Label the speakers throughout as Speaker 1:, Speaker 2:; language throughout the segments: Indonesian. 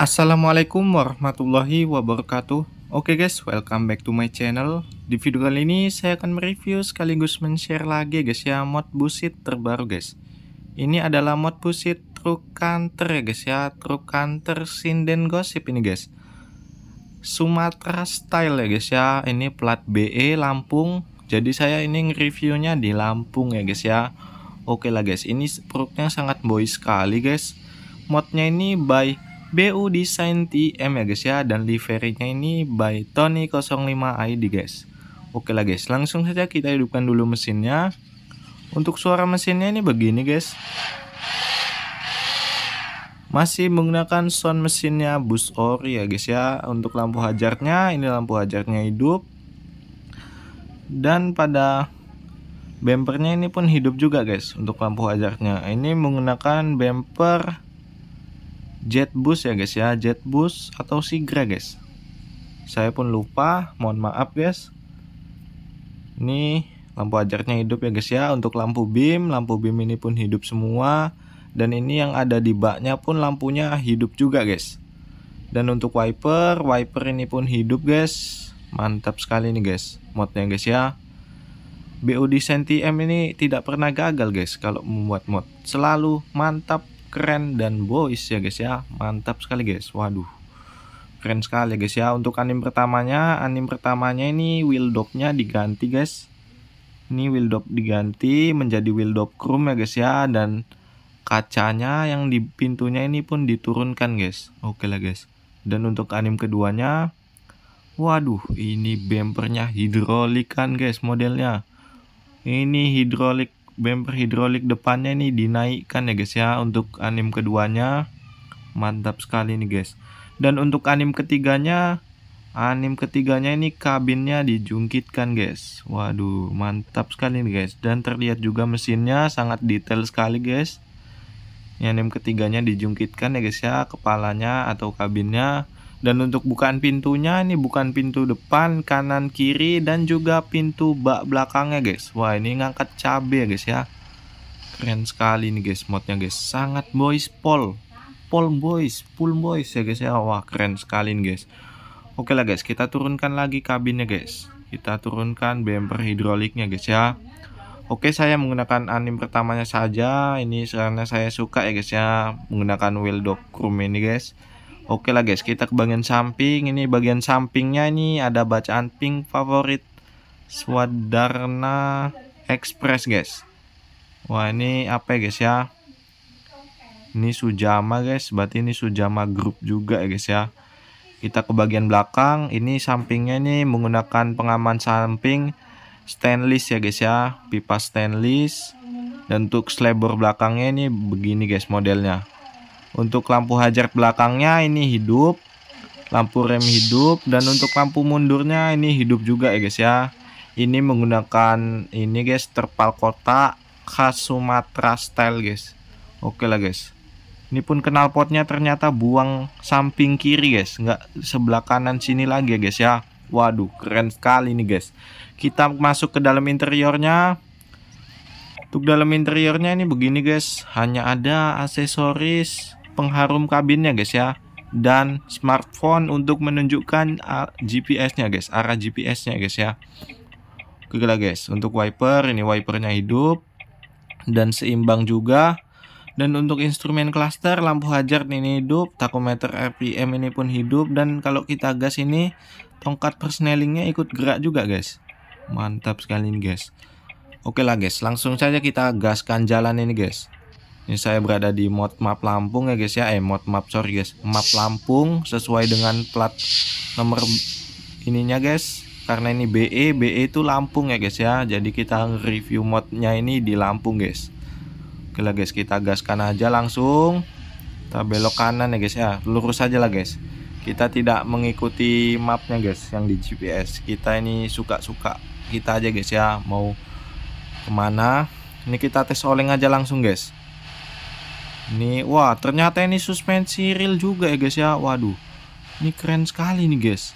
Speaker 1: Assalamualaikum warahmatullahi wabarakatuh Oke okay guys, welcome back to my channel Di video kali ini saya akan mereview sekaligus men-share lagi guys ya mod busit terbaru guys Ini adalah mod busit truk counter ya guys ya Truk counter sinden gosip ini guys Sumatera style ya guys ya Ini plat BE Lampung Jadi saya ini nge-reviewnya di Lampung ya guys ya Oke okay lah guys, ini produknya sangat boy sekali guys Modnya ini by BU Design TM ya guys ya dan liverynya ini by Tony 05ID guys Oke lah guys langsung saja kita hidupkan dulu mesinnya Untuk suara mesinnya ini begini guys Masih menggunakan sound mesinnya bus ori ya guys ya Untuk lampu hajarnya ini lampu hajarnya hidup Dan pada bempernya ini pun hidup juga guys untuk lampu hajarnya Ini menggunakan bumper. Jetbus ya guys ya, Jetbus atau Sigra guys. Saya pun lupa, mohon maaf guys. Ini lampu ajarnya hidup ya guys ya, untuk lampu BIM, lampu BIM ini pun hidup semua. Dan ini yang ada di baknya pun lampunya hidup juga guys. Dan untuk wiper, wiper ini pun hidup guys. Mantap sekali nih guys, modnya guys ya. BOD Senti M ini tidak pernah gagal guys kalau membuat mod. Selalu mantap, keren dan boys ya guys ya mantap sekali guys waduh keren sekali guys ya untuk anim pertamanya anim pertamanya ini wildopnya diganti guys ini wildop diganti menjadi wildop chrome ya guys ya dan kacanya yang di pintunya ini pun diturunkan guys oke lah guys dan untuk anim keduanya waduh ini bempernya hidrolikan guys modelnya ini hidrolik bumper hidrolik depannya ini dinaikkan ya guys ya untuk anim keduanya mantap sekali nih guys dan untuk anim ketiganya anim ketiganya ini kabinnya dijungkitkan guys waduh mantap sekali nih guys dan terlihat juga mesinnya sangat detail sekali guys ini anim ketiganya dijungkitkan ya guys ya kepalanya atau kabinnya dan untuk bukaan pintunya ini bukan pintu depan, kanan, kiri dan juga pintu bak belakangnya guys. Wah ini ngangkat cabe ya guys ya. Keren sekali nih guys modnya guys. Sangat boys pol. Pol boys, pull boys ya guys ya. Wah keren sekali nih guys. Oke lah guys kita turunkan lagi kabinnya guys. Kita turunkan bumper hidroliknya guys ya. Oke saya menggunakan anim pertamanya saja Ini karena saya suka ya guys ya Menggunakan wheel dock chrome ini guys Oke lah guys, kita ke bagian samping. Ini bagian sampingnya ini ada bacaan pink favorit Swadarna Express guys. Wah ini apa ya guys ya? Ini Sujama guys, berarti ini Sujama Group juga ya guys ya. Kita ke bagian belakang, ini sampingnya ini menggunakan pengaman samping stainless ya guys ya, pipa stainless. Dan untuk slebor belakangnya ini begini guys modelnya. Untuk lampu hajar belakangnya ini hidup, lampu rem hidup dan untuk lampu mundurnya ini hidup juga ya guys ya. Ini menggunakan ini guys terpal kota khas Sumatera style guys. Oke lah guys. Ini pun kenal potnya ternyata buang samping kiri guys, nggak sebelah kanan sini lagi ya guys ya. Waduh, keren sekali nih guys. Kita masuk ke dalam interiornya. Untuk dalam interiornya ini begini guys, hanya ada aksesoris pengharum kabinnya guys ya dan smartphone untuk menunjukkan GPS-nya guys arah GPS-nya guys ya oke guys untuk wiper ini wipernya hidup dan seimbang juga dan untuk instrumen cluster lampu hajar ini hidup takometer RPM ini pun hidup dan kalau kita gas ini tongkat persnelingnya ikut gerak juga guys mantap sekali nih guys oke lah guys langsung saja kita gaskan jalan ini guys ini saya berada di mod map Lampung ya guys ya eh mod map sorry guys map Lampung sesuai dengan plat nomor ininya guys karena ini BE BE itu Lampung ya guys ya jadi kita review modnya ini di Lampung guys oke lah guys kita gaskan aja langsung kita belok kanan ya guys ya lurus aja lah guys kita tidak mengikuti mapnya guys yang di GPS kita ini suka-suka kita aja guys ya mau kemana ini kita tes oleng aja langsung guys ini, wah ternyata ini suspensi real juga ya guys ya. Waduh, ini keren sekali nih guys.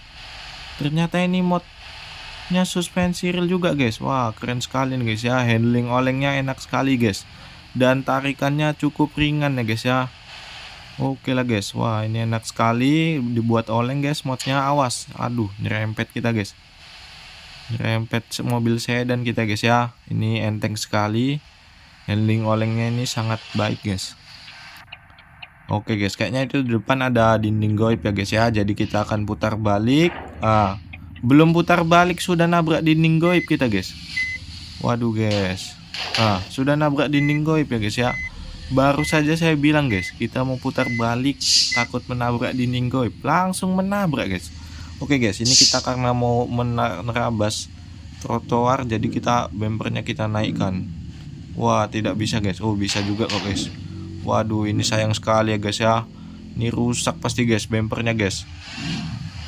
Speaker 1: Ternyata ini modnya suspensi real juga guys. Wah keren sekali nih guys ya. Handling olengnya enak sekali guys. Dan tarikannya cukup ringan ya guys ya. Oke lah guys. Wah ini enak sekali dibuat oleng guys. Modnya awas. Aduh, nyerempet kita guys. Nyerempet mobil sedan kita guys ya. Ini enteng sekali. Handling olengnya ini sangat baik guys. Oke guys, kayaknya itu di depan ada dinding goib ya guys ya. Jadi kita akan putar balik. Ah, belum putar balik sudah nabrak dinding goib kita guys. Waduh guys. Ah, sudah nabrak dinding goib ya guys ya. Baru saja saya bilang guys, kita mau putar balik takut menabrak dinding goib. Langsung menabrak guys. Oke guys, ini kita karena mau menerabas trotoar jadi kita bempernya kita naikkan. Wah, tidak bisa guys. Oh, bisa juga kok guys waduh ini sayang sekali ya guys ya ini rusak pasti guys bempernya guys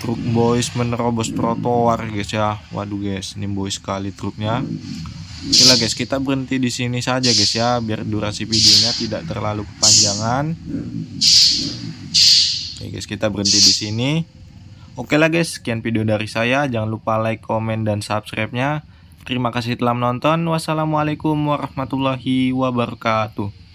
Speaker 1: truk boys menerobos trotoar guys ya waduh guys ini boys sekali truknya oke lah guys kita berhenti di sini saja guys ya biar durasi videonya tidak terlalu kepanjangan oke guys kita berhenti di sini Oke lah guys, sekian video dari saya. Jangan lupa like, komen, dan subscribe-nya. Terima kasih telah menonton. Wassalamualaikum warahmatullahi wabarakatuh.